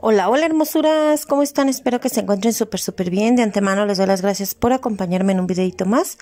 Hola, hola hermosuras, ¿cómo están? Espero que se encuentren súper, súper bien. De antemano les doy las gracias por acompañarme en un videito más,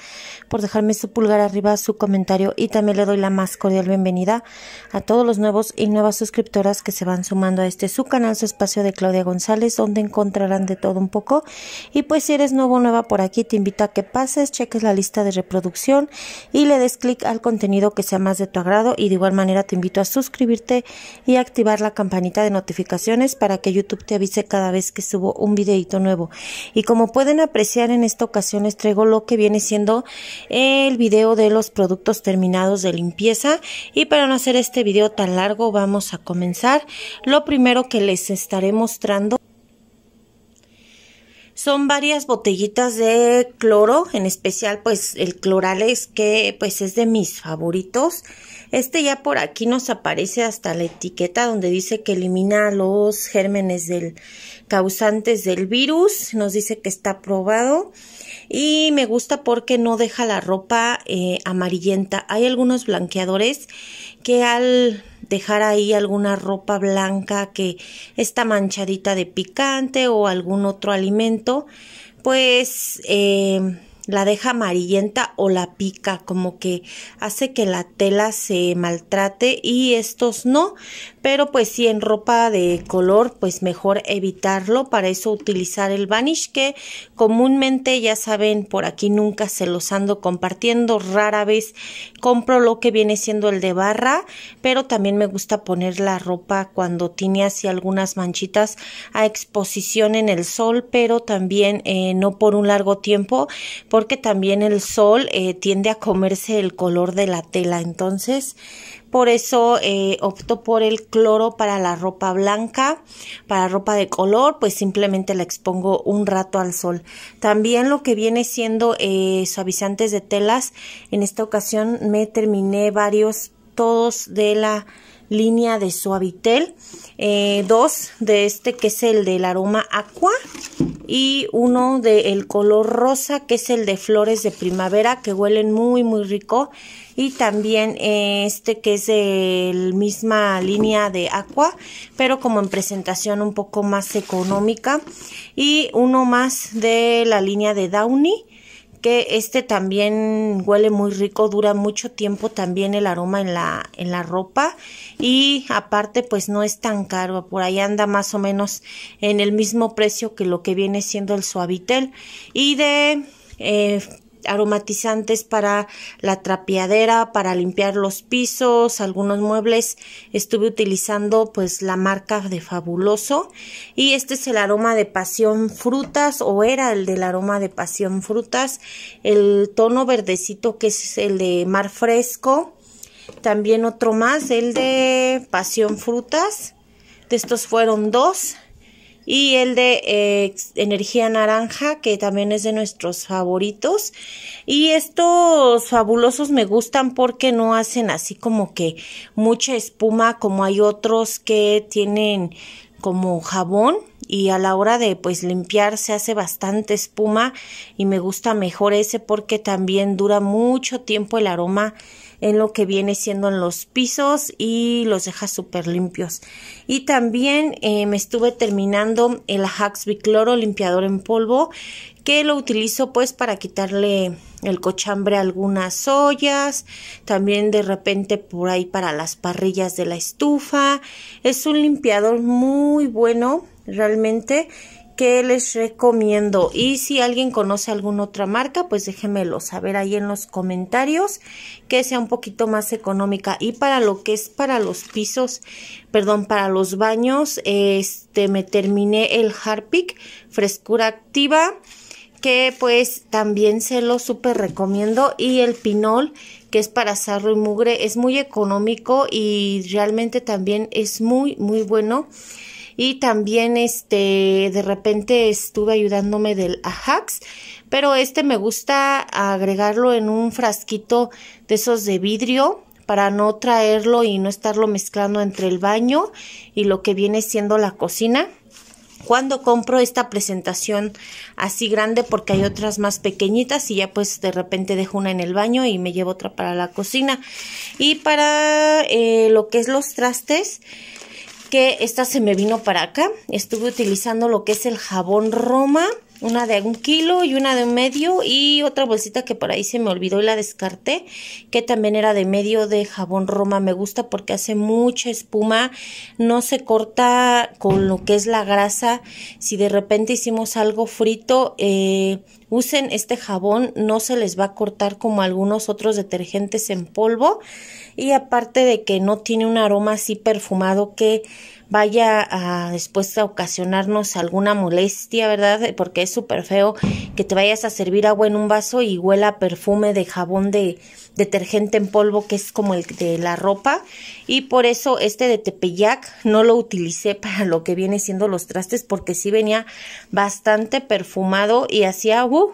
por dejarme su pulgar arriba, su comentario y también le doy la más cordial bienvenida a todos los nuevos y nuevas suscriptoras que se van sumando a este su canal, su espacio de Claudia González, donde encontrarán de todo un poco. Y pues si eres nuevo o nueva por aquí, te invito a que pases, cheques la lista de reproducción y le des clic al contenido que sea más de tu agrado y de igual manera te invito a suscribirte y activar la campanita de notificaciones para que YouTube te avise cada vez que subo un videito nuevo. Y como pueden apreciar en esta ocasión les traigo lo que viene siendo el video de los productos terminados de limpieza. Y para no hacer este video tan largo vamos a comenzar. Lo primero que les estaré mostrando son varias botellitas de cloro, en especial pues el clorales que pues es de mis favoritos. Este ya por aquí nos aparece hasta la etiqueta donde dice que elimina los gérmenes del causantes del virus. Nos dice que está probado y me gusta porque no deja la ropa eh, amarillenta. Hay algunos blanqueadores que al dejar ahí alguna ropa blanca que está manchadita de picante o algún otro alimento, pues eh, la deja amarillenta o la pica, como que hace que la tela se maltrate y estos no, pero pues si en ropa de color pues mejor evitarlo, para eso utilizar el vanish que comúnmente ya saben por aquí nunca se los ando compartiendo, rara vez compro lo que viene siendo el de barra, pero también me gusta poner la ropa cuando tiene así algunas manchitas a exposición en el sol, pero también eh, no por un largo tiempo, porque también el sol eh, tiende a comerse el color de la tela. Entonces, por eso eh, opto por el cloro para la ropa blanca, para ropa de color, pues simplemente la expongo un rato al sol. También lo que viene siendo eh, suavizantes de telas, en esta ocasión me terminé varios todos de la línea de Suavitel. Eh, dos de este que es el del aroma aqua y uno del color rosa que es el de flores de primavera que huelen muy muy rico y también eh, este que es de la misma línea de aqua pero como en presentación un poco más económica y uno más de la línea de downy este también huele muy rico, dura mucho tiempo también el aroma en la, en la ropa y aparte pues no es tan caro, por ahí anda más o menos en el mismo precio que lo que viene siendo el suavitel y de eh, aromatizantes para la trapeadera, para limpiar los pisos, algunos muebles. Estuve utilizando pues la marca de Fabuloso y este es el aroma de pasión frutas o era el del aroma de pasión frutas, el tono verdecito que es el de mar fresco. También otro más, el de pasión frutas. De estos fueron dos y el de eh, energía naranja que también es de nuestros favoritos y estos fabulosos me gustan porque no hacen así como que mucha espuma como hay otros que tienen como jabón y a la hora de pues limpiar se hace bastante espuma y me gusta mejor ese porque también dura mucho tiempo el aroma en lo que viene siendo en los pisos y los deja súper limpios y también eh, me estuve terminando el Huxby Cloro limpiador en polvo que lo utilizo pues para quitarle el cochambre a algunas ollas, también de repente por ahí para las parrillas de la estufa. Es un limpiador muy bueno realmente que les recomiendo. Y si alguien conoce alguna otra marca, pues déjenmelo saber ahí en los comentarios que sea un poquito más económica. Y para lo que es para los pisos, perdón, para los baños, este me terminé el Harpic Frescura Activa que pues también se lo súper recomiendo y el pinol que es para sarro y mugre es muy económico y realmente también es muy muy bueno y también este de repente estuve ayudándome del Ajax, pero este me gusta agregarlo en un frasquito de esos de vidrio para no traerlo y no estarlo mezclando entre el baño y lo que viene siendo la cocina cuando compro esta presentación así grande porque hay otras más pequeñitas y ya pues de repente dejo una en el baño y me llevo otra para la cocina y para eh, lo que es los trastes que esta se me vino para acá. Estuve utilizando lo que es el jabón Roma, una de un kilo y una de un medio y otra bolsita que por ahí se me olvidó y la descarté, que también era de medio de jabón Roma. Me gusta porque hace mucha espuma, no se corta con lo que es la grasa. Si de repente hicimos algo frito, eh, usen este jabón, no se les va a cortar como algunos otros detergentes en polvo y aparte de que no tiene un aroma así perfumado que vaya a después a ocasionarnos alguna molestia, ¿verdad? Porque es súper feo que te vayas a servir agua en un vaso y huela perfume de jabón de, detergente en polvo que es como el de la ropa y por eso este de Tepeyac no lo utilicé para lo que viene siendo los trastes porque sí venía bastante perfumado y hacía uh,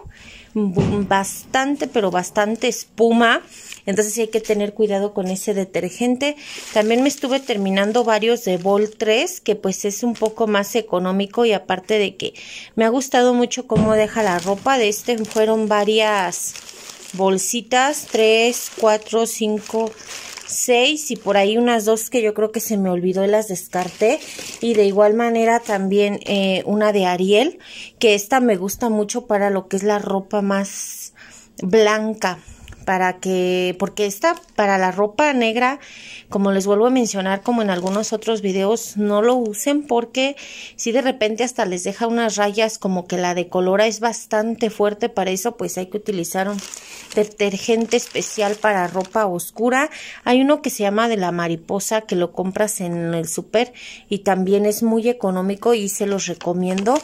bastante pero bastante espuma entonces sí hay que tener cuidado con ese detergente también me estuve terminando varios de Vol 3 que pues es un poco más económico y aparte de que me ha gustado mucho cómo deja la ropa de este fueron varias bolsitas, 3, 4, 5, 6 y por ahí unas dos que yo creo que se me olvidó y las descarté. Y de igual manera también eh, una de Ariel, que esta me gusta mucho para lo que es la ropa más blanca para que, porque esta, para la ropa negra, como les vuelvo a mencionar, como en algunos otros videos, no lo usen porque si de repente hasta les deja unas rayas como que la decolora es bastante fuerte, para eso pues hay que utilizar un detergente especial para ropa oscura. Hay uno que se llama de la mariposa que lo compras en el super y también es muy económico y se los recomiendo.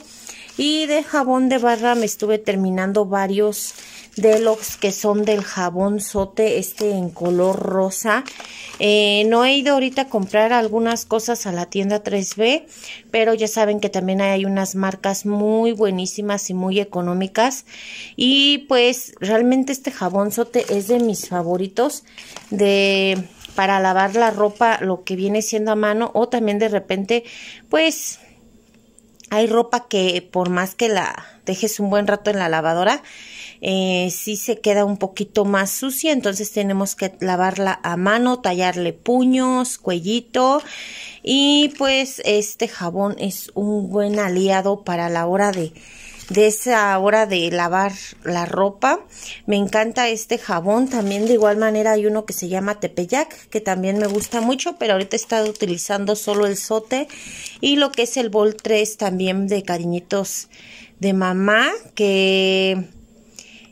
Y de jabón de barra me estuve terminando varios de los que son del jabón sote, este en color rosa. Eh, no he ido ahorita a comprar algunas cosas a la tienda 3B, pero ya saben que también hay unas marcas muy buenísimas y muy económicas. Y pues realmente este jabón sote es de mis favoritos de para lavar la ropa, lo que viene siendo a mano o también de repente pues hay ropa que por más que la dejes un buen rato en la lavadora, eh, sí se queda un poquito más sucia, entonces tenemos que lavarla a mano, tallarle puños, cuellito y pues este jabón es un buen aliado para la hora de, de esa hora de lavar la ropa. Me encanta este jabón. También de igual manera hay uno que se llama Tepeyac, que también me gusta mucho, pero ahorita he estado utilizando solo el sote. Y lo que es el bol 3 también de cariñitos de mamá, que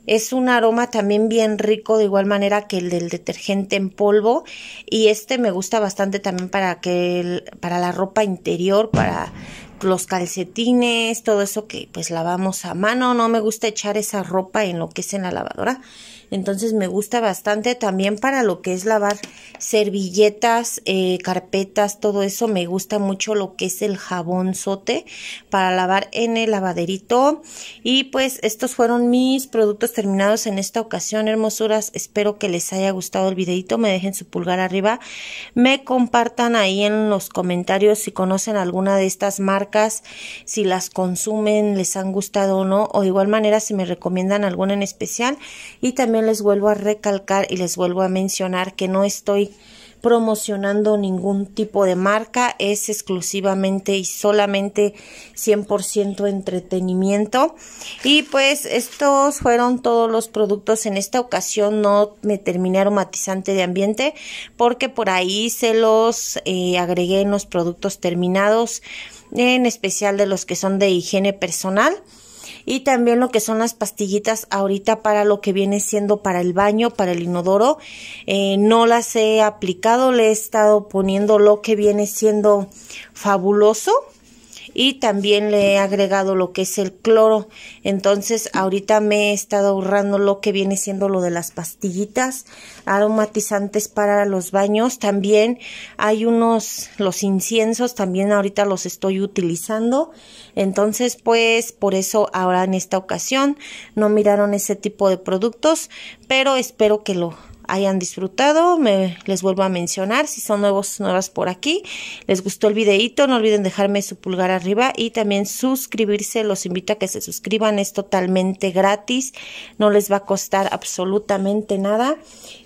es un aroma también bien rico de igual manera que el del detergente en polvo y este me gusta bastante también para que para la ropa interior, para los calcetines, todo eso que pues lavamos a mano, no me gusta echar esa ropa en lo que es en la lavadora entonces me gusta bastante también para lo que es lavar servilletas, eh, carpetas, todo eso, me gusta mucho lo que es el jabón sote para lavar en el lavaderito y pues estos fueron mis productos terminados en esta ocasión, hermosuras, espero que les haya gustado el videito, me dejen su pulgar arriba, me compartan ahí en los comentarios si conocen alguna de estas marcas, si las consumen, les han gustado o no, o de igual manera si me recomiendan alguna en especial y también les vuelvo a recalcar y les vuelvo a mencionar que no estoy promocionando ningún tipo de marca, es exclusivamente y solamente 100% entretenimiento. Y pues estos fueron todos los productos en esta ocasión, no me terminé aromatizante de ambiente porque por ahí se los eh, agregué en los productos terminados, en especial de los que son de higiene personal y también lo que son las pastillitas ahorita para lo que viene siendo para el baño, para el inodoro. Eh, no las he aplicado, le he estado poniendo lo que viene siendo fabuloso y también le he agregado lo que es el cloro. Entonces ahorita me he estado ahorrando lo que viene siendo lo de las pastillitas aromatizantes para los baños. También hay unos, los inciensos también ahorita los estoy utilizando. Entonces pues por eso ahora en esta ocasión no miraron ese tipo de productos, pero espero que lo hayan disfrutado. Me, les vuelvo a mencionar si son nuevos nuevas por aquí. Les gustó el videito, no olviden dejarme su pulgar arriba y también suscribirse. Los invito a que se suscriban, es totalmente gratis, no les va a costar absolutamente nada.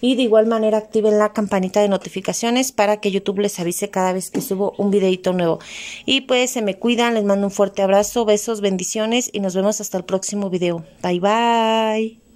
Y de igual manera activen la campanita de notificaciones para que YouTube les avise cada vez que subo un videito nuevo. Y pues se me cuidan, les mando un fuerte abrazo, besos, bendiciones y nos vemos hasta el próximo video. Bye bye.